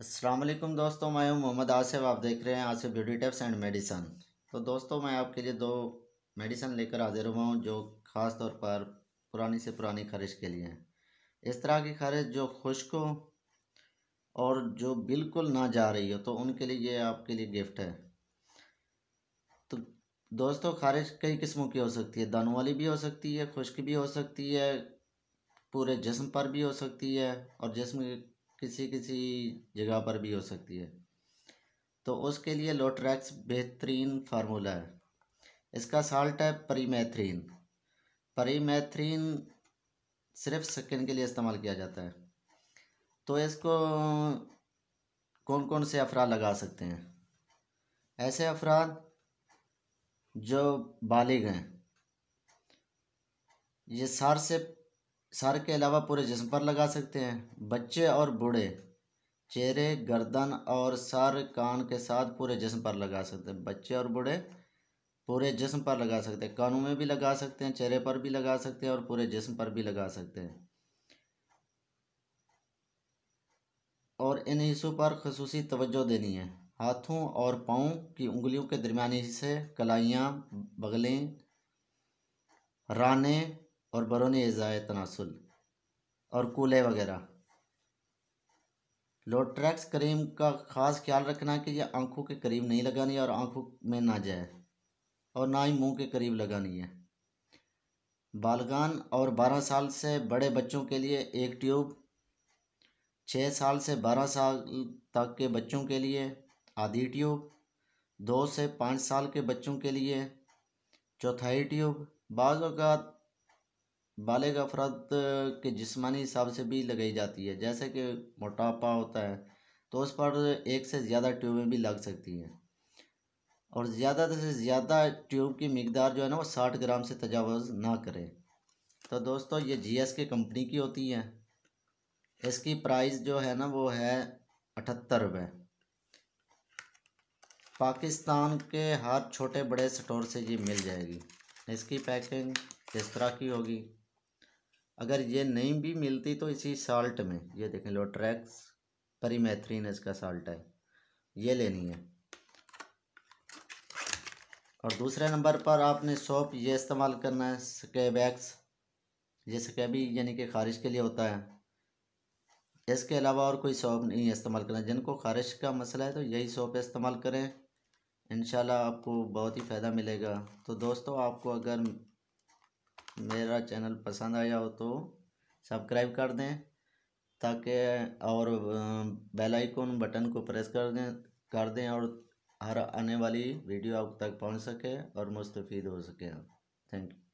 असलम दोस्तों मैं हूं मोहम्मद आसिफ आप देख रहे हैं Asif beauty tips and medicine तो दोस्तों मैं आपके लिए दो मेडिसन लेकर हाजिर हुआ हूं जो ख़ास तौर पर पुरानी से पुरानी खारिश के लिए हैं इस तरह की खारिश जो खुश्क हो और जो बिल्कुल ना जा रही हो तो उनके लिए ये आपके लिए गिफ्ट है तो दोस्तों खारिश कई किस्मों की हो सकती है दानों वाली भी हो सकती है खुश्क भी हो सकती है पूरे जिसम पर भी हो सकती है और जिसम किसी किसी जगह पर भी हो सकती है तो उसके लिए लोट्रैक्स बेहतरीन फार्मूला है इसका साल्ट है परीमेथ्रीन परीमेथ्रीन सिर्फ स्किन के लिए इस्तेमाल किया जाता है तो इसको कौन कौन से अफराद लगा सकते हैं ऐसे अफराद जो बालिग हैं ये सार से सर के अलावा पूरे जिस्म पर लगा सकते हैं बच्चे और बूढ़े चेहरे गर्दन और सर कान के साथ पूरे जिस्म पर लगा सकते हैं बच्चे और बूढ़े पूरे जिस्म पर लगा सकते हैं कानों में भी लगा सकते हैं चेहरे पर भी लगा सकते हैं और पूरे जिस्म पर भी लगा सकते हैं और इन हिस्सों पर खसूस तवज्जो देनी है हाथों और पाँव की उंगलियों के दरमियानी हिस्से कलाइयाँ बगलें रानें और बरौन अजाए तनासुल और कूले वगैरह लोट्रैक्स क्रीम का ख़ास ख्याल रखना कि यह आंखों के करीब नहीं लगानी और आंखों में ना जाए और ना ही मुंह के करीब लगानी है बालगान और 12 साल से बड़े बच्चों के लिए एक ट्यूब छः साल से 12 साल तक के बच्चों के लिए आधी ट्यूब दो से पाँच साल के बच्चों के लिए चौथाई ट्यूब बाज़ बालग अफराद के जिस्मानी हिसाब से भी लगाई जाती है जैसे कि मोटापा होता है तो उस पर एक से ज़्यादा ट्यूबें भी लग सकती हैं और ज़्यादा से ज़्यादा ट्यूब की मकदार जो है ना वो साठ ग्राम से तजावज़ ना करें तो दोस्तों ये जी एस के कंपनी की होती है इसकी प्राइस जो है ना वो है अठहत्तर रुपये पाकिस्तान के हर छोटे बड़े स्टोर से ये मिल जाएगी इसकी पैकिंग किस तरह की होगी अगर ये नहीं भी मिलती तो इसी साल्ट में ये देखें लो ट्रैक्स परीमेथ्रीन इसका साल्ट है ये लेनी है और दूसरे नंबर पर आपने सोप ये इस्तेमाल करना है स्केबैक्स ये स्केबी यानी कि खारिश के लिए होता है इसके अलावा और कोई सोप नहीं इस्तेमाल करना जिनको खारिश का मसला है तो यही सोप इस्तेमाल करें इन आपको बहुत ही फ़ायदा मिलेगा तो दोस्तों आपको अगर मेरा चैनल पसंद आया हो तो सब्सक्राइब कर दें ताकि और बेल आइकन बटन को प्रेस कर दें कर दें और हर आने वाली वीडियो आप तक पहुंच सके और मुस्तफ़ हो सके थैंक यू